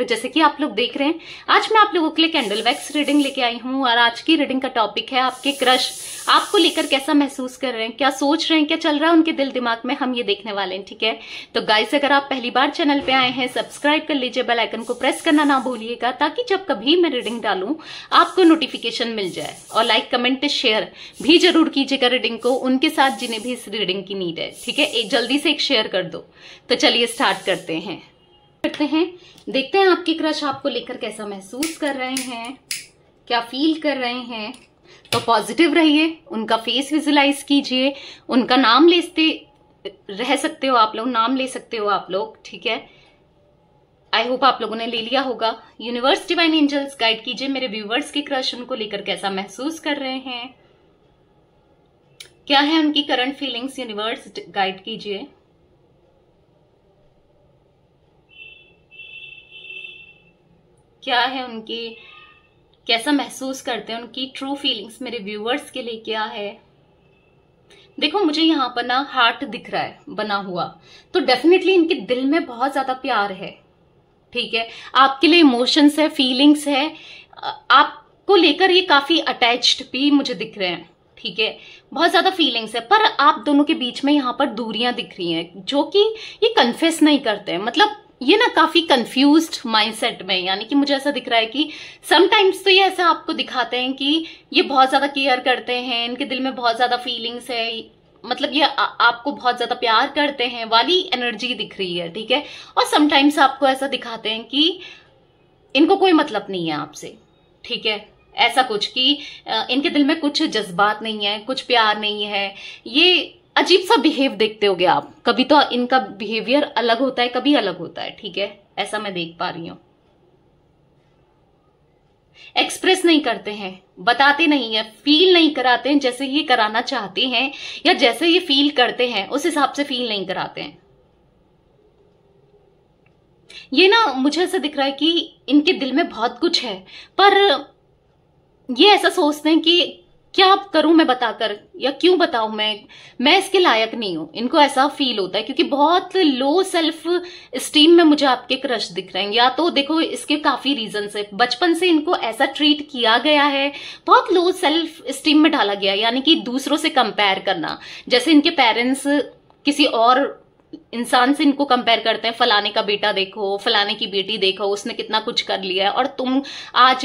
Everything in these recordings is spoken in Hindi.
तो जैसे कि आप लोग देख रहे हैं आज मैं आप लोगों के लिए कैंडल वैक्स रीडिंग लेके आई हूँ और आज की रीडिंग का टॉपिक है आपके क्रश आपको लेकर कैसा महसूस कर रहे हैं क्या सोच रहे हैं क्या चल रहा है उनके दिल दिमाग में हम ये देखने वाले हैं ठीक है तो गाइस अगर आप पहली बार चैनल पे आए हैं सब्सक्राइब कर लीजिए बेलाइकन को प्रेस करना ना भूलिएगा ताकि जब कभी मैं रीडिंग डालू आपको नोटिफिकेशन मिल जाए और लाइक कमेंट शेयर भी जरूर कीजिएगा रीडिंग को उनके साथ जिन्हें भी इस रीडिंग की नीड है ठीक है जल्दी से एक शेयर कर दो तो चलिए स्टार्ट करते हैं करते हैं देखते हैं आपके क्रश आपको लेकर कैसा महसूस कर रहे हैं क्या फील कर रहे हैं तो पॉजिटिव रहिए उनका फेस विजुलाइज कीजिए उनका नाम लेते रह सकते हो आप लोग नाम ले सकते हो आप लोग ठीक है आई होप आप लोगों ने ले लिया होगा यूनिवर्स डिवाइन एंजल्स गाइड कीजिए मेरे व्यूवर्स के क्रश उनको लेकर कैसा महसूस कर रहे हैं क्या है उनकी करंट फीलिंग्स यूनिवर्स गाइड कीजिए क्या है उनकी कैसा महसूस करते हैं उनकी ट्रू फीलिंग्स मेरे व्यूअर्स के लिए क्या है देखो मुझे यहाँ पर ना हार्ट दिख रहा है बना हुआ तो डेफिनेटली इनके दिल में बहुत ज्यादा प्यार है ठीक है आपके लिए इमोशंस है फीलिंग्स है आपको लेकर ये काफी अटैच्ड भी मुझे दिख रहे हैं ठीक है बहुत ज्यादा फीलिंग्स है पर आप दोनों के बीच में यहाँ पर दूरियां दिख रही हैं जो कि ये कन्फेस नहीं करते हैं मतलब ये ना काफी कंफ्यूज माइंडसेट में यानी कि मुझे ऐसा दिख रहा है कि समटाइम्स तो ये ऐसा आपको दिखाते हैं कि ये बहुत ज्यादा केयर करते हैं इनके दिल में बहुत ज्यादा फीलिंग्स है मतलब ये आ, आपको बहुत ज्यादा प्यार करते हैं वाली एनर्जी दिख रही है ठीक है और समटाइम्स आपको ऐसा दिखाते हैं कि इनको कोई मतलब नहीं है आपसे ठीक है ऐसा कुछ कि इनके दिल में कुछ जज्बात नहीं है कुछ प्यार नहीं है ये अजीब सा बिहेव देखते हो आप कभी तो इनका बिहेवियर अलग होता है कभी अलग होता है ठीक है ऐसा मैं देख पा रही हूं एक्सप्रेस नहीं करते हैं बताते नहीं है फील नहीं कराते हैं जैसे ये कराना चाहते हैं या जैसे ये फील करते हैं उस हिसाब से फील नहीं कराते हैं ये ना मुझे ऐसा दिख रहा है कि इनके दिल में बहुत कुछ है पर ये ऐसा सोचते हैं कि क्या करूं मैं बताकर या क्यों बताऊं मैं मैं इसके लायक नहीं हूं इनको ऐसा फील होता है क्योंकि बहुत लो सेल्फ स्टीम में मुझे आपके क्रश दिख रहे हैं या तो देखो इसके काफी रीजन है बचपन से इनको ऐसा ट्रीट किया गया है बहुत लो सेल्फ स्टीम में डाला गया यानी कि दूसरों से कंपेयर करना जैसे इनके पेरेंट्स किसी और इंसान से इनको कंपेयर करते हैं फलाने का बेटा देखो फलाने की बेटी देखो उसने कितना कुछ कर लिया है और तुम आज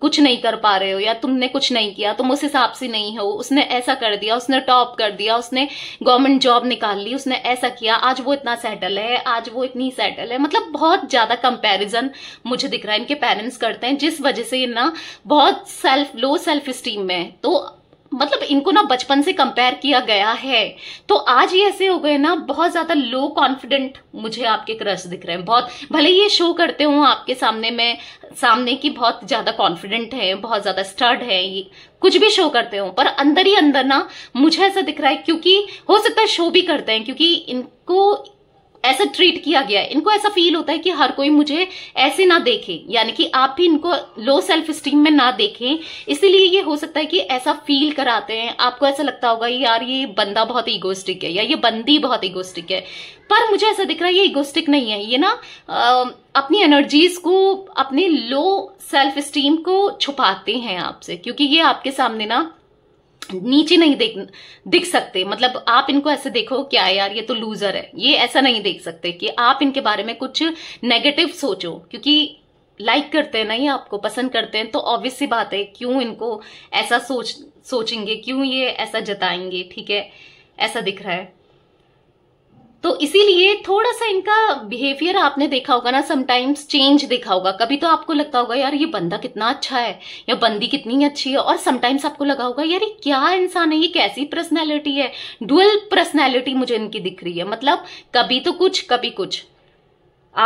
कुछ नहीं कर पा रहे हो या तुमने कुछ नहीं किया तुम उस हिसाब से नहीं हो उसने ऐसा कर दिया उसने टॉप कर दिया उसने गवर्नमेंट जॉब निकाल ली उसने ऐसा किया आज वो इतना सेटल है आज वो इतनी सेटल है मतलब बहुत ज्यादा कंपेरिजन मुझे दिख रहा है इनके पेरेंट्स करते हैं जिस वजह से ये ना बहुत सेल्फ लो सेल्फ स्टीम में तो मतलब इनको ना बचपन से कंपेयर किया गया है तो आज ये ऐसे हो गए ना बहुत ज्यादा लो कॉन्फिडेंट मुझे आपके क्रश दिख रहे हैं बहुत भले ये शो करते हो आपके सामने में सामने की बहुत ज्यादा कॉन्फिडेंट है बहुत ज्यादा स्टर्ड है ये कुछ भी शो करते हो पर अंदर ही अंदर ना मुझे ऐसा दिख रहा है क्योंकि हो सकता है शो भी करते हैं क्योंकि इनको ऐसा ट्रीट किया गया है इनको ऐसा फील होता है कि हर कोई मुझे ऐसे ना देखे यानी कि आप भी इनको लो सेल्फ स्टीम में ना देखें इसीलिए ये हो सकता है कि ऐसा फील कराते हैं आपको ऐसा लगता होगा यार ये बंदा बहुत इगोस्टिक है या ये बंदी बहुत इगोस्टिक है पर मुझे ऐसा दिख रहा है ये इगोस्टिक नहीं है ये ना आ, अपनी एनर्जीज को अपने लो सेल्फ स्टीम को छुपाते हैं आपसे क्योंकि ये आपके सामने ना नीचे नहीं देख दिख सकते मतलब आप इनको ऐसे देखो क्या यार ये तो लूजर है ये ऐसा नहीं देख सकते कि आप इनके बारे में कुछ नेगेटिव सोचो क्योंकि लाइक like करते हैं ना ये आपको पसंद करते हैं तो ऑब्वियस सी बात है क्यों इनको ऐसा सोच सोचेंगे क्यों ये ऐसा जताएंगे ठीक है ऐसा दिख रहा है तो इसीलिए थोड़ा सा इनका बिहेवियर आपने देखा होगा ना समटाइम्स चेंज देखा होगा कभी तो आपको लगता होगा यार ये बंदा कितना अच्छा है या बंदी कितनी अच्छी है और समटाइम्स आपको लगा होगा यार ये क्या इंसान है ये कैसी पर्सनैलिटी है डुअल पर्सनैलिटी मुझे इनकी दिख रही है मतलब कभी तो कुछ कभी कुछ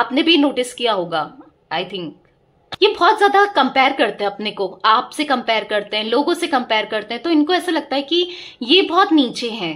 आपने भी नोटिस किया होगा आई थिंक ये बहुत ज्यादा कंपेयर करते हैं अपने को आपसे कंपेयर करते हैं लोगों से कंपेयर करते हैं तो इनको ऐसा लगता है कि ये बहुत नीचे हैं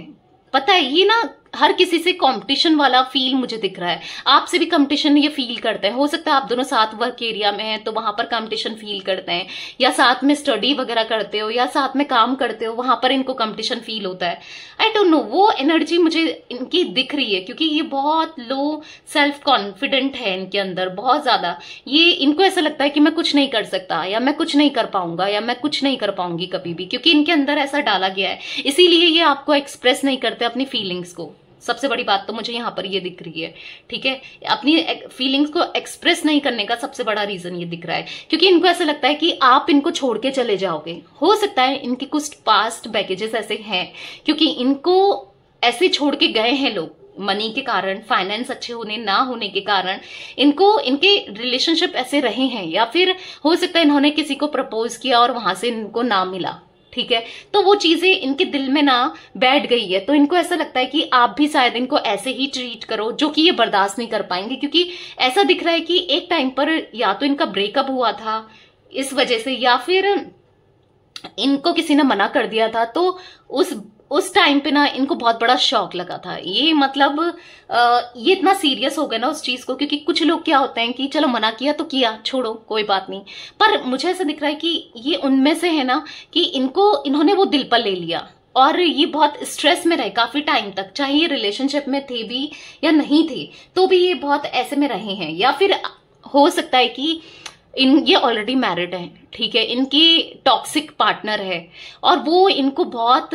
पता है ये ना हर किसी से कंपटीशन वाला फील मुझे दिख रहा है आपसे भी कंपटीशन ये फील करते हैं हो सकता है आप दोनों साथ वर्क एरिया में हैं तो वहां पर कंपटीशन फील करते हैं या साथ में स्टडी वगैरह करते हो या साथ में काम करते हो वहां पर इनको कंपटीशन फील होता है आई डोंट नो वो एनर्जी मुझे इनकी दिख रही है क्योंकि ये बहुत लो सेल्फ कॉन्फिडेंट है इनके अंदर बहुत ज्यादा ये इनको ऐसा लगता है कि मैं कुछ नहीं कर सकता या मैं कुछ नहीं कर पाऊंगा या मैं कुछ नहीं कर पाऊंगी कभी भी क्योंकि इनके अंदर ऐसा डाला गया है इसीलिए ये आपको एक्सप्रेस नहीं करते अपनी फीलिंग्स को सबसे बड़ी बात तो मुझे यहाँ पर ये दिख रही है ठीक है अपनी फीलिंग्स को एक्सप्रेस नहीं करने का सबसे बड़ा रीजन ये दिख रहा है क्योंकि इनको ऐसा लगता है कि आप इनको छोड़ के चले जाओगे हो सकता है इनके कुछ पास्ट बैकेजेस ऐसे हैं क्योंकि इनको ऐसे छोड़ के गए हैं लोग मनी के कारण फाइनेंस अच्छे होने ना होने के कारण इनको इनके रिलेशनशिप ऐसे रहे हैं या फिर हो सकता है इन्होंने किसी को प्रपोज किया और वहां से इनको ना मिला ठीक है तो वो चीजें इनके दिल में ना बैठ गई है तो इनको ऐसा लगता है कि आप भी शायद इनको ऐसे ही ट्रीट करो जो कि ये बर्दाश्त नहीं कर पाएंगे क्योंकि ऐसा दिख रहा है कि एक टाइम पर या तो इनका ब्रेकअप हुआ था इस वजह से या फिर इनको किसी ने मना कर दिया था तो उस उस टाइम पे ना इनको बहुत बड़ा शौक लगा था ये मतलब ये इतना सीरियस हो गया ना उस चीज को क्योंकि कुछ लोग क्या होते हैं कि चलो मना किया तो किया छोड़ो कोई बात नहीं पर मुझे ऐसा दिख रहा है कि ये उनमें से है ना कि इनको इन्होंने वो दिल पर ले लिया और ये बहुत स्ट्रेस में रहे काफी टाइम तक चाहे ये रिलेशनशिप में थे भी या नहीं थे तो भी ये बहुत ऐसे में रहे हैं या फिर हो सकता है कि इन ये ऑलरेडी मैरिड हैं ठीक है इनकी टॉक्सिक पार्टनर है और वो इनको बहुत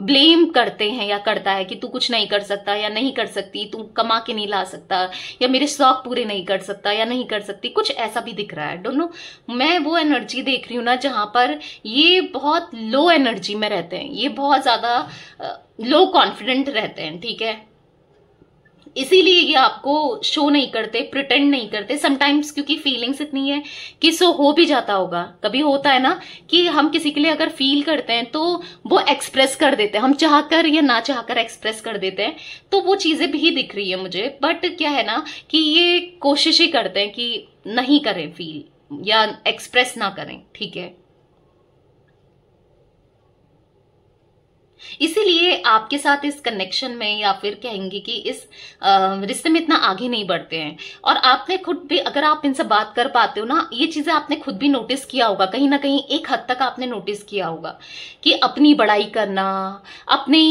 ब्लेम करते हैं या करता है कि तू कुछ नहीं कर सकता या नहीं कर सकती तू कमा के नहीं ला सकता या मेरे शौक पूरे नहीं कर सकता या नहीं कर सकती कुछ ऐसा भी दिख रहा है डोंट नो मैं वो एनर्जी देख रही हूँ ना जहाँ पर ये बहुत लो एनर्जी में रहते हैं ये बहुत ज़्यादा लो कॉन्फिडेंट रहते हैं ठीक है इसीलिए ये आपको शो नहीं करते प्रिटेंड नहीं करते समटाइम्स क्योंकि फीलिंग्स इतनी है कि सो हो भी जाता होगा कभी होता है ना कि हम किसी के लिए अगर फील करते हैं तो वो एक्सप्रेस कर देते हैं हम चाहकर या ना चाहकर एक्सप्रेस कर देते हैं तो वो चीजें भी दिख रही है मुझे बट क्या है ना कि ये कोशिश ही करते हैं कि नहीं करें फील या एक्सप्रेस ना करें ठीक है इसीलिए आपके साथ इस कनेक्शन में या फिर कहेंगे कि इस रिश्ते में इतना आगे नहीं बढ़ते हैं और आपने खुद भी अगर आप इनसे बात कर पाते हो ना ये चीजें आपने खुद भी नोटिस किया होगा कहीं ना कहीं एक हद तक आपने नोटिस किया होगा कि अपनी बड़ाई करना अपनी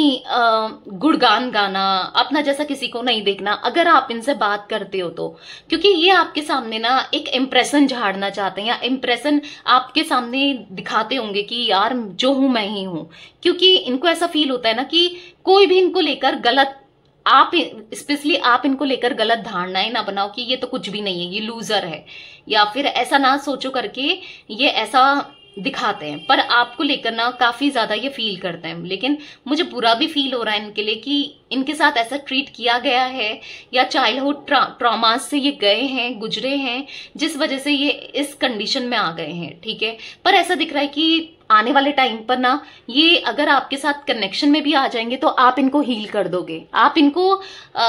गुणगान गाना अपना जैसा किसी को नहीं देखना अगर आप इनसे बात करते हो तो क्योंकि ये आपके सामने ना एक इम्प्रेशन झाड़ना चाहते हैं या इम्प्रेशन आपके सामने दिखाते होंगे कि यार जो हूं मैं ही हूं क्योंकि इनको ऐसा ऐसा फील होता है ना कि कोई भी इनको लेकर गलत आप स्पेशली आप इनको लेकर गलत धारणाएं ना बनाओ कि ये तो कुछ भी नहीं है ये लूजर है या फिर ऐसा ना सोचो करके ये ऐसा दिखाते हैं पर आपको लेकर ना काफी ज्यादा ये फील करते हैं लेकिन मुझे बुरा भी फील हो रहा है इनके लिए कि इनके साथ ऐसा ट्रीट किया गया है या चाइल्डहुड ट्रामा से ये गए हैं गुजरे हैं जिस वजह से ये इस कंडीशन में आ गए हैं ठीक है पर ऐसा दिख रहा है कि आने वाले टाइम पर ना ये अगर आपके साथ कनेक्शन में भी आ जाएंगे तो आप इनको हील कर दोगे आप इनको आ,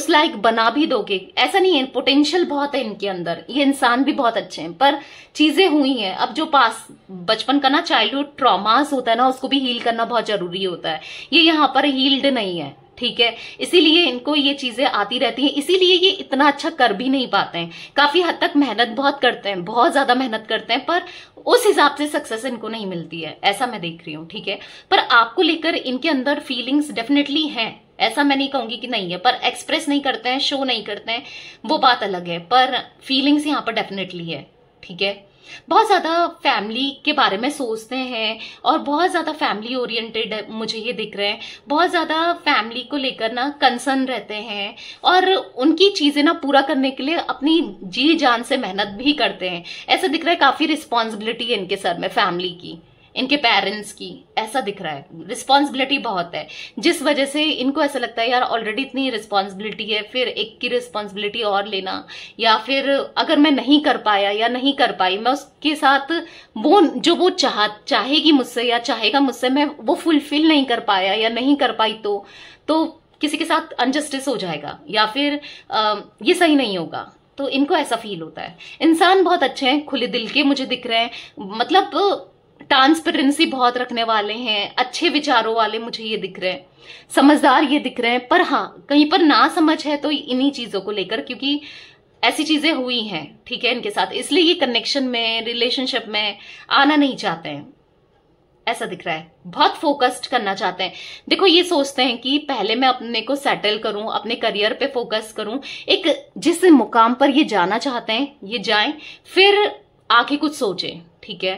उस लाइक बना भी दोगे ऐसा नहीं है पोटेंशियल बहुत है इनके अंदर ये इंसान भी बहुत अच्छे हैं पर चीजें हुई हैं अब जो पास बचपन का ना चाइल्डहुड ट्रॉमास होता है ना उसको भी हील करना बहुत जरूरी होता है ये यहाँ पर हील्ड नहीं है ठीक है इसीलिए इनको ये चीजें आती रहती हैं इसीलिए ये इतना अच्छा कर भी नहीं पाते हैं काफी हद तक मेहनत बहुत करते हैं बहुत ज्यादा मेहनत करते हैं पर उस हिसाब से सक्सेस इनको नहीं मिलती है ऐसा मैं देख रही हूं ठीक है पर आपको लेकर इनके अंदर फीलिंग्स डेफिनेटली हैं ऐसा मैं नहीं कहूंगी कि नहीं है पर एक्सप्रेस नहीं करते हैं शो नहीं करते हैं वो बात अलग है पर फीलिंग्स यहां पर डेफिनेटली है ठीक है बहुत ज़्यादा फैमिली के बारे में सोचते हैं और बहुत ज़्यादा फैमिली ओरिएंटेड मुझे ये दिख रहे हैं बहुत ज़्यादा फैमिली को लेकर ना कंसर्न रहते हैं और उनकी चीज़ें ना पूरा करने के लिए अपनी जी जान से मेहनत भी करते हैं ऐसा दिख रहा है काफ़ी रिस्पॉन्सिबिलिटी है इनके सर में फैमिली की इनके पेरेंट्स की ऐसा दिख रहा है रिस्पॉन्सिबिलिटी बहुत है जिस वजह से इनको ऐसा लगता है यार ऑलरेडी इतनी रिस्पॉन्सिबिलिटी है फिर एक की रिस्पॉन्सिबिलिटी और लेना या फिर अगर मैं नहीं कर पाया या नहीं कर पाई मैं उसके साथ वो जो वो चाह चाहेगी मुझसे या चाहेगा मुझसे मैं वो फुलफिल नहीं कर पाया या नहीं कर पाई तो, तो किसी के साथ अनजस्टिस हो जाएगा या फिर आ, ये सही नहीं होगा तो इनको ऐसा फील होता है इंसान बहुत अच्छे हैं खुले दिल के मुझे दिख रहे हैं मतलब ट्रांसपेरेंसी बहुत रखने वाले हैं अच्छे विचारों वाले मुझे ये दिख रहे हैं समझदार ये दिख रहे हैं पर हाँ कहीं पर ना समझ है तो इन्हीं चीजों को लेकर क्योंकि ऐसी चीजें हुई हैं ठीक है इनके साथ इसलिए ये कनेक्शन में रिलेशनशिप में आना नहीं चाहते हैं ऐसा दिख रहा है बहुत फोकस्ड करना चाहते हैं देखो ये सोचते हैं कि पहले मैं अपने को सेटल करूं अपने करियर पे फोकस करूं एक जिस मुकाम पर ये जाना चाहते हैं ये जाएं फिर आके कुछ सोचें ठीक है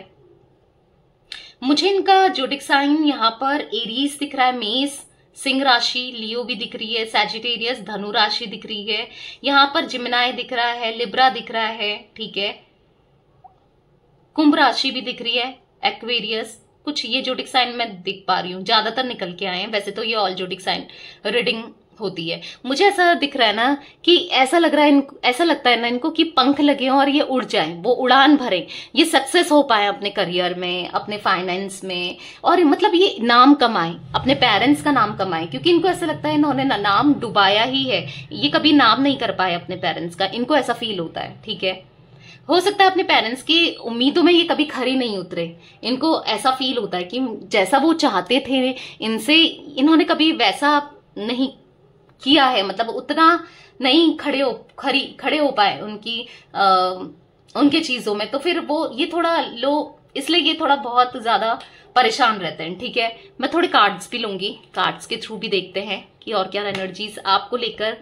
मुझे इनका ज्योटिक साइन यहाँ पर एरीज दिख रहा है मेस सिंह राशि लियो भी दिख रही है सैजिटेरियस धनु राशि दिख रही है यहाँ पर जिमनाय दिख रहा है लिब्रा दिख रहा है ठीक है कुंभ राशि भी दिख रही है एक्वेरियस कुछ ये ज्योटिक साइन मैं दिख पा रही हूँ ज्यादातर निकल के आए हैं वैसे तो ये ऑल ज्योटिक साइन रीडिंग होती है मुझे ऐसा दिख रहा है ना कि ऐसा लग रहा है ऐसा लगता है ना इनको कि पंख लगे हों और ये उड़ जाए वो उड़ान भरे ये सक्सेस हो पाए अपने करियर में अपने फाइनेंस में और मतलब ये नाम कमाए अपने पेरेंट्स का नाम कमाए क्योंकि इनको ऐसा लगता है इन्होंने ना नाम डुबाया ही है ये कभी नाम नहीं कर पाए अपने पेरेंट्स का इनको ऐसा फील होता है ठीक है हो सकता है अपने पेरेंट्स की उम्मीदों में ये कभी खरे नहीं उतरे इनको ऐसा फील होता है कि जैसा वो चाहते थे इनसे इन्होंने कभी वैसा नहीं किया है मतलब उतना नहीं खड़े हो खरी खड़े हो पाए उनकी आ, उनके चीजों में तो फिर वो ये थोड़ा लो इसलिए ये थोड़ा बहुत ज्यादा परेशान रहते हैं ठीक है मैं थोड़े कार्ड्स भी लूंगी कार्ड्स के थ्रू भी देखते हैं कि और क्या एनर्जीज आपको लेकर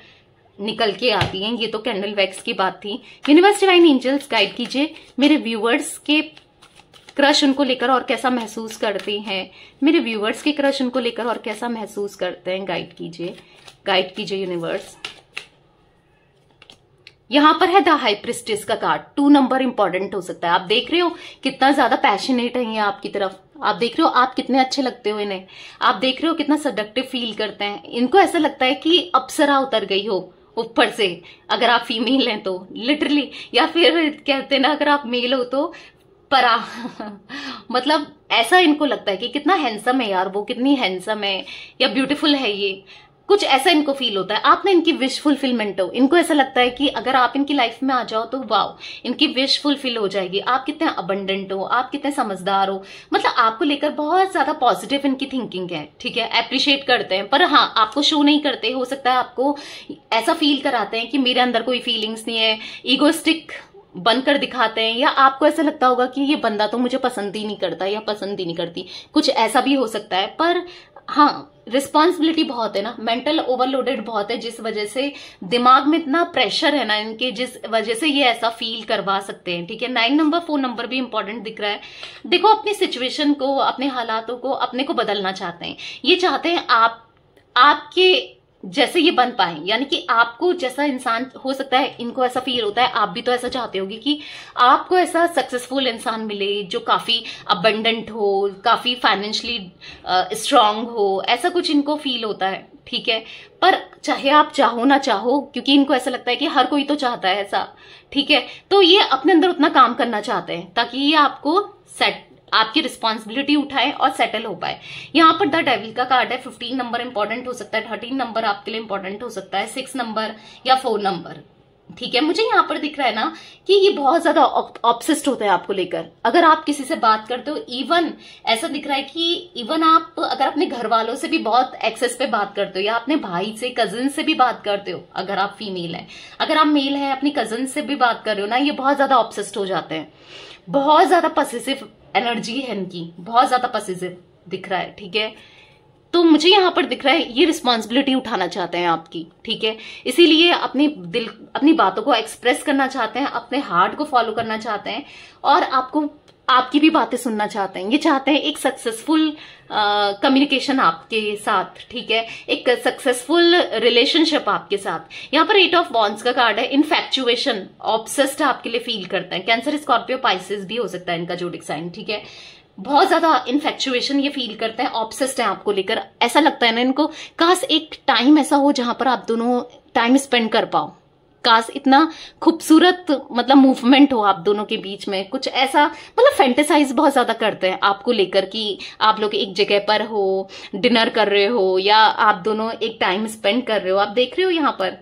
निकल के आती हैं ये तो कैंडल वैक्स की बात थी यूनिवर्स डिवाइन एंजल्स गाइड कीजिए मेरे व्यूअर्स के क्रश उनको लेकर और कैसा महसूस करती हैं मेरे व्यूवर्स के क्रश उनको लेकर और कैसा महसूस करते हैं गाइड कीजिए गाइड कीजिए यूनिवर्स यहां पर है द हाई प्रिस्टिस का कार्ड टू नंबर इंपॉर्टेंट हो सकता है आप देख रहे हो कितना ज्यादा पैशनेट है ये आपकी तरफ आप देख रहे हो आप कितने अच्छे लगते हो इन्हें आप देख रहे हो कितना सडक्टिव फील करते हैं इनको ऐसा लगता है कि अप्सरा उतर गई हो ऊपर से अगर आप फीमेल हैं तो लिटरली या फिर कहते ना अगर आप मेल हो तो परा मतलब ऐसा इनको लगता है कि कितना हैंडसम है यार वो कितनी हैंडसम है या ब्यूटीफुल है ये कुछ ऐसा इनको फील होता है आप ना इनकी विश फुलफिलमेंट हो इनको ऐसा लगता है कि अगर आप इनकी लाइफ में आ जाओ तो वाओ इनकी विश फुलफिल हो जाएगी आप कितने अबंडेंट हो आप कितने समझदार हो मतलब आपको लेकर बहुत ज्यादा पॉजिटिव इनकी थिंकिंग है ठीक है अप्रिशिएट करते हैं पर हाँ आपको शो नहीं करते हो सकता है आपको ऐसा फील कराते हैं कि मेरे अंदर कोई फीलिंग्स नहीं है ईगोस्टिक बनकर दिखाते हैं या आपको ऐसा लगता होगा कि ये बंदा तो मुझे पसंद ही नहीं करता या पसंद ही नहीं करती कुछ ऐसा भी हो सकता है पर हाँ रिस्पॉन्सिबिलिटी बहुत है ना मेंटल ओवरलोडेड बहुत है जिस वजह से दिमाग में इतना प्रेशर है ना इनके जिस वजह से ये ऐसा फील करवा सकते हैं ठीक है नाइन नंबर फोन नंबर भी इंपॉर्टेंट दिख रहा है देखो अपनी सिचुएशन को अपने हालातों को अपने को बदलना चाहते हैं ये चाहते हैं आप आपके जैसे ये बन पाए यानी कि आपको जैसा इंसान हो सकता है इनको ऐसा फील होता है आप भी तो ऐसा चाहते होगी कि आपको ऐसा सक्सेसफुल इंसान मिले जो काफी अबंडेंट हो काफी फाइनेंशियली स्ट्रांग हो ऐसा कुछ इनको फील होता है ठीक है पर चाहे आप चाहो ना चाहो क्योंकि इनको ऐसा लगता है कि हर कोई तो चाहता है ऐसा ठीक है तो ये अपने अंदर उतना काम करना चाहते हैं ताकि ये आपको सेट आपकी रिस्पॉन्सिबिलिटी उठाए और सेटल हो पाए यहाँ पर द डेविल का कार्ड है फिफ्टीन नंबर इंपॉर्टेंट हो सकता है थर्टीन नंबर आपके लिए इंपॉर्टेंट हो सकता है सिक्स नंबर या फोर नंबर ठीक है मुझे यहाँ पर दिख रहा है ना कि ये बहुत ज्यादा ऑप्सिस्ट होता है आपको लेकर अगर आप किसी से बात करते हो इवन ऐसा दिख रहा है कि इवन आप अगर अपने घर वालों से भी बहुत एक्सेस पे बात करते हो या अपने भाई से कजन से भी बात करते हो अगर आप फीमेल है अगर आप मेल है अपनी कजन से भी बात कर रहे हो ना ये बहुत ज्यादा ऑप्सिस्ट हो जाते हैं बहुत ज्यादा पसेसिव एनर्जी है इनकी बहुत ज्यादा पसेजिव दिख रहा है ठीक है तो मुझे यहाँ पर दिख रहा है ये रिस्पॉन्सिबिलिटी उठाना चाहते हैं आपकी ठीक है इसीलिए अपनी दिल अपनी बातों को एक्सप्रेस करना चाहते हैं अपने हार्ट को फॉलो करना चाहते हैं और आपको आपकी भी बातें सुनना चाहते हैं ये चाहते हैं एक सक्सेसफुल कम्युनिकेशन आपके साथ ठीक है एक सक्सेसफुल रिलेशनशिप आपके साथ यहाँ पर एट ऑफ बॉन्ड्स का कार्ड है इनफेक्चुएशन ऑब्सेस्ड आपके लिए फील करते हैं कैंसर स्कॉर्पियो पाइसिस भी हो सकता है इनका जो डिक्साइन ठीक है बहुत ज्यादा इन्फेक्चुएशन ये फील करते हैं ऑप्सेस्ड है आपको लेकर ऐसा लगता है ना इनको काश एक टाइम ऐसा हो जहां पर आप दोनों टाइम स्पेंड कर पाओ काश इतना खूबसूरत मतलब मूवमेंट हो आप दोनों के बीच में कुछ ऐसा मतलब फैंटेसाइज बहुत ज़्यादा करते हैं आपको लेकर कि आप लोग एक जगह पर हो डिनर कर रहे हो या आप दोनों एक टाइम स्पेंड कर रहे हो आप देख रहे हो यहाँ पर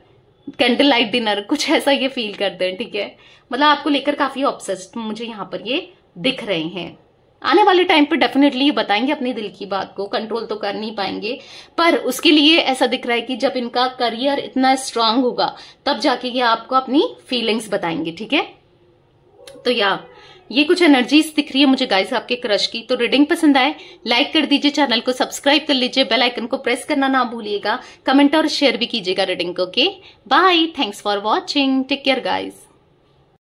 कैंडल लाइट डिनर कुछ ऐसा ये फील करते हैं ठीक है मतलब आपको लेकर काफ़ी ऑप्सेस्ड मुझे यहाँ पर ये दिख रहे हैं आने वाले टाइम पर डेफिनेटली ये बताएंगे अपने दिल की बात को कंट्रोल तो कर नहीं पाएंगे पर उसके लिए ऐसा दिख रहा है कि जब इनका करियर इतना स्ट्रांग होगा तब जाके ये आपको अपनी फीलिंग्स बताएंगे ठीक है तो या ये कुछ एनर्जीज दिख रही है मुझे गाइस आपके क्रश की तो रीडिंग पसंद आए लाइक कर दीजिए चैनल को सब्सक्राइब कर लीजिए बेल आइकन को प्रेस करना ना भूलिएगा कमेंट और शेयर भी कीजिएगा रीडिंग को okay bye thanks for watching take care guys